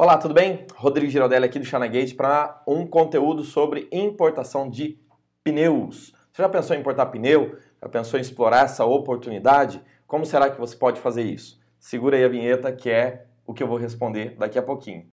Olá, tudo bem? Rodrigo Giraldelli aqui do Gate para um conteúdo sobre importação de pneus. Você já pensou em importar pneu? Já pensou em explorar essa oportunidade? Como será que você pode fazer isso? Segura aí a vinheta que é o que eu vou responder daqui a pouquinho.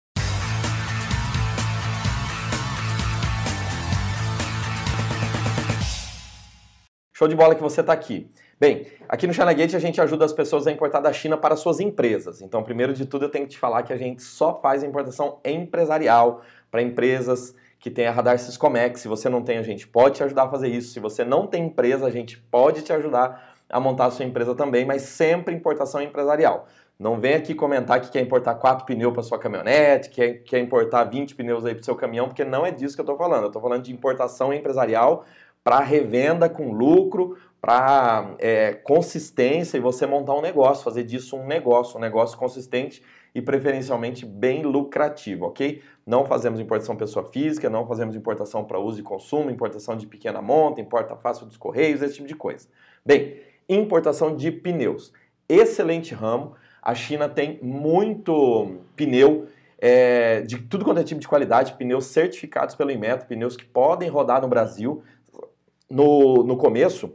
Show de bola que você está aqui. Bem, aqui no Gate a gente ajuda as pessoas a importar da China para suas empresas. Então, primeiro de tudo, eu tenho que te falar que a gente só faz importação empresarial para empresas que têm a Radar Siscomex. Se você não tem, a gente pode te ajudar a fazer isso. Se você não tem empresa, a gente pode te ajudar a montar a sua empresa também, mas sempre importação empresarial. Não vem aqui comentar que quer importar quatro pneus para sua caminhonete, que quer, importar 20 pneus aí para seu caminhão, porque não é disso que eu estou falando. Eu estou falando de importação empresarial para revenda com lucro, para é, consistência e você montar um negócio, fazer disso um negócio, um negócio consistente e preferencialmente bem lucrativo, ok? Não fazemos importação pessoa física, não fazemos importação para uso e consumo, importação de pequena monta, importa fácil dos correios, esse tipo de coisa. Bem, importação de pneus. Excelente ramo. A China tem muito pneu é, de tudo quanto é tipo de qualidade, pneus certificados pelo Inmetro, pneus que podem rodar no Brasil. No, no começo,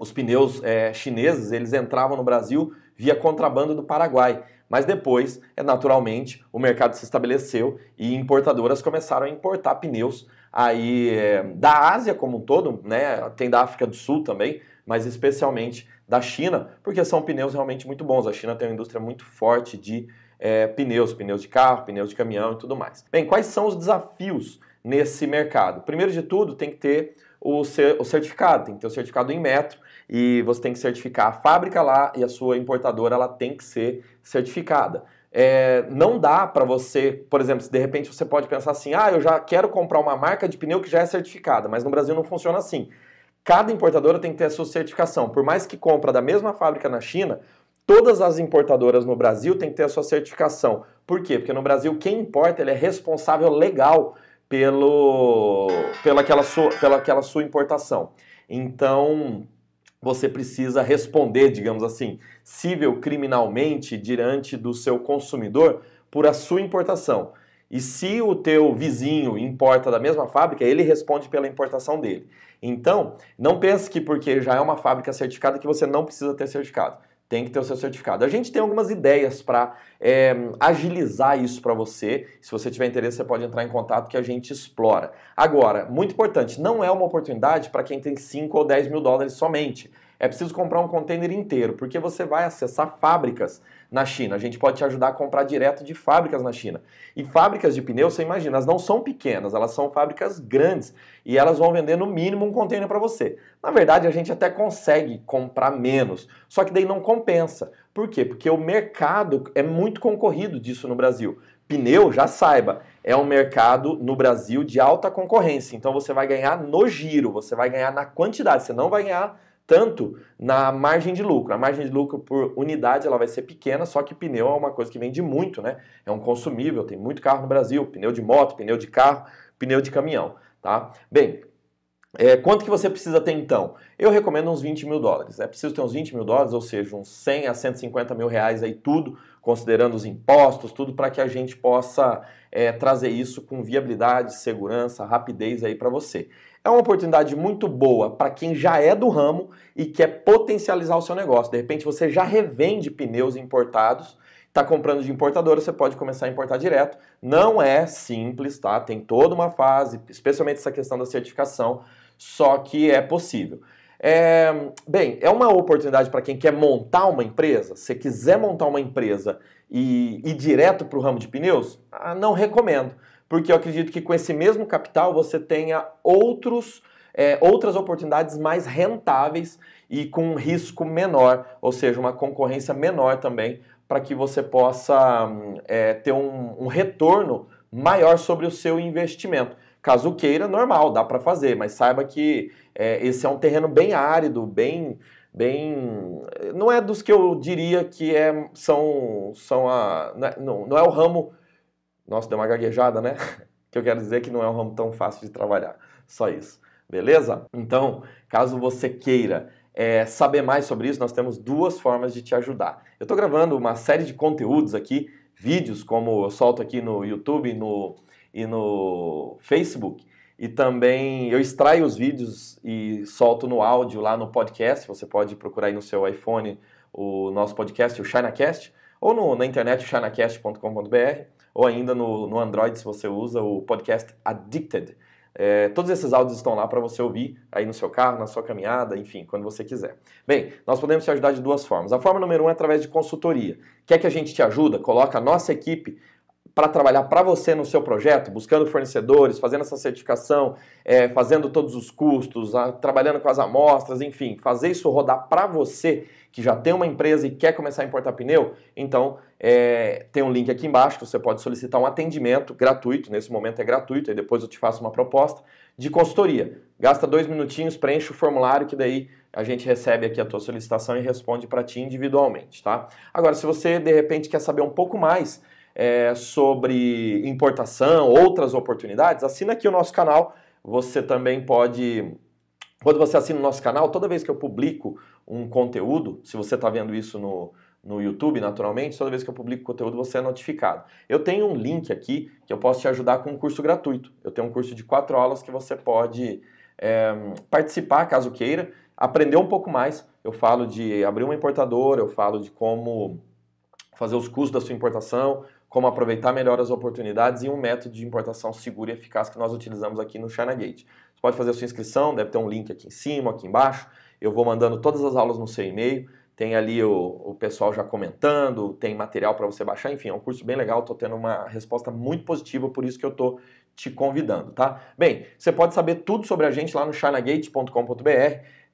os pneus é, chineses eles entravam no Brasil via contrabando do Paraguai. Mas depois, é, naturalmente, o mercado se estabeleceu e importadoras começaram a importar pneus aí é, da Ásia como um todo, né? Tem da África do Sul também, mas especialmente da China, porque são pneus realmente muito bons. A China tem uma indústria muito forte de é, pneus, pneus de carro, pneus de caminhão e tudo mais. Bem, quais são os desafios nesse mercado? Primeiro de tudo, tem que ter o, o certificado, tem que ter o certificado em metro e você tem que certificar a fábrica lá e a sua importadora ela tem que ser certificada. É, não dá para você, por exemplo, se de repente você pode pensar assim, ah, eu já quero comprar uma marca de pneu que já é certificada, mas no Brasil não funciona assim. Cada importadora tem que ter a sua certificação. Por mais que compra da mesma fábrica na China, todas as importadoras no Brasil têm que ter a sua certificação. Por quê? Porque no Brasil quem importa ele é responsável legal pelo, pela, aquela sua, pela aquela sua importação. Então, você precisa responder, digamos assim, civil criminalmente diante do seu consumidor por a sua importação. E se o teu vizinho importa da mesma fábrica, ele responde pela importação dele. Então, não pense que porque já é uma fábrica certificada que você não precisa ter certificado tem que ter o seu certificado. A gente tem algumas ideias para é, eh, agilizar isso para você. Se você tiver interesse, você pode entrar em contato que a gente explora. Agora, muito importante, não é uma oportunidade para quem tem 5 ou 10 mil dólares somente é preciso comprar um container inteiro, porque você vai acessar fábricas na China. A gente pode te ajudar a comprar direto de fábricas na China. E fábricas de pneus, você imagina, elas não são pequenas, elas são fábricas grandes e elas vão vender no mínimo um container para você. Na verdade, a gente até consegue comprar menos, só que daí não compensa. Por quê? Porque o mercado é muito concorrido disso no Brasil. Pneu, já saiba, é um mercado no Brasil de alta concorrência. Então você vai ganhar no giro, você vai ganhar na quantidade, você não vai ganhar tanto na margem de lucro. A margem de lucro por unidade ela vai ser pequena, só que pneu é uma coisa que vende muito, né? É um consumível, tem muito carro no Brasil, pneu de moto, pneu de carro, pneu de caminhão, tá? Bem, é, quanto que você precisa ter então? Eu recomendo uns 20 mil dólares. É preciso ter uns 20 mil dólares, ou seja, uns 100 a 150 mil reais aí tudo considerando os impostos, tudo para que a gente possa é, trazer isso com viabilidade, segurança, rapidez aí para você. É uma oportunidade muito boa para quem já é do ramo e quer potencializar o seu negócio. De repente você já revende pneus importados, está comprando de importadora, você pode começar a importar direto. Não é simples, tá? Tem toda uma fase, especialmente essa questão da certificação, só que é possível. É, bem, é uma oportunidade para quem quer montar uma empresa. Se quiser montar uma empresa e ir direto para o ramo de pneus, ah, não recomendo, porque eu acredito que com esse mesmo capital você tenha outros, é, outras oportunidades mais rentáveis e com um risco menor, ou seja, uma concorrência menor também, para que você possa hum, é, ter um, um retorno maior sobre o seu investimento. Caso queira, normal, dá para fazer, mas saiba que é, esse é um terreno bem árido, bem, bem, não é dos que eu diria que é são são a não, é, não é o ramo, nossa, deu uma gaguejada, né? Que eu quero dizer que não é um ramo tão fácil de trabalhar, só isso, beleza? Então, caso você queira é, saber mais sobre isso, nós temos duas formas de te ajudar. Eu estou gravando uma série de conteúdos aqui vídeos, como eu solto aqui no YouTube no, e no Facebook. E também eu extraio os vídeos e solto no áudio lá no podcast. Você pode procurar aí no seu iPhone o nosso podcast, o ChinaCast, ou no, na internet, chinacast.com.br, ou ainda no, no Android, se você usa o podcast Addicted é, todos esses áudios estão lá para você ouvir aí no seu carro, na sua caminhada, enfim, quando você quiser. Bem, nós podemos te ajudar de duas formas. A forma número um é através de consultoria. Quer que a gente te ajuda? Coloca a nossa equipe para trabalhar para você no seu projeto, buscando fornecedores, fazendo essa certificação, é, fazendo todos os custos, a, trabalhando com as amostras, enfim, fazer isso rodar para você que já tem uma empresa e quer começar a importar pneu, então é, tem um link aqui embaixo que você pode solicitar um atendimento gratuito, nesse momento é gratuito, e depois eu te faço uma proposta de consultoria. Gasta dois minutinhos, preenche o formulário que daí a gente recebe aqui a tua solicitação e responde para ti individualmente, tá? Agora, se você de repente quer saber um pouco mais é, sobre importação, outras oportunidades, assina aqui o nosso canal. Você também pode. Quando você assina o nosso canal, toda vez que eu publico um conteúdo, se você está vendo isso no, no YouTube, naturalmente, toda vez que eu publico conteúdo você é notificado. Eu tenho um link aqui que eu posso te ajudar com um curso gratuito. Eu tenho um curso de quatro aulas que você pode é, participar caso queira, aprender um pouco mais. Eu falo de abrir uma importadora, eu falo de como fazer os custos da sua importação, como aproveitar melhor as oportunidades e um método de importação seguro e eficaz que nós utilizamos aqui no Gate. Você pode fazer a sua inscrição, deve ter um link aqui em cima, aqui embaixo. Eu vou mandando todas as aulas no seu e-mail. Tem ali o, o pessoal já comentando, tem material para você baixar, enfim, é um curso bem legal, estou tendo uma resposta muito positiva, por isso que eu estou te convidando, tá? Bem, você pode saber tudo sobre a gente lá no chinagate.com.br,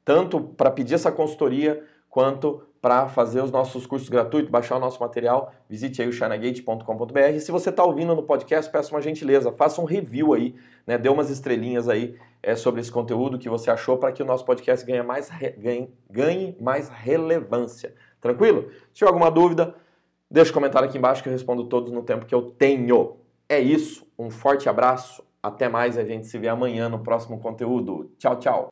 tanto para pedir essa consultoria quanto para fazer os nossos cursos gratuitos, baixar o nosso material, visite aí o chinagate.com.br. Se você está ouvindo no podcast, peço uma gentileza, faça um review aí, né? dê umas estrelinhas aí é, sobre esse conteúdo que você achou para que o nosso podcast ganhe mais, ganhe, ganhe mais relevância. Tranquilo? Se tiver alguma dúvida, deixa o um comentário aqui embaixo que eu respondo todos no tempo que eu tenho. É isso, um forte abraço, até mais, a gente se vê amanhã no próximo conteúdo. Tchau, tchau!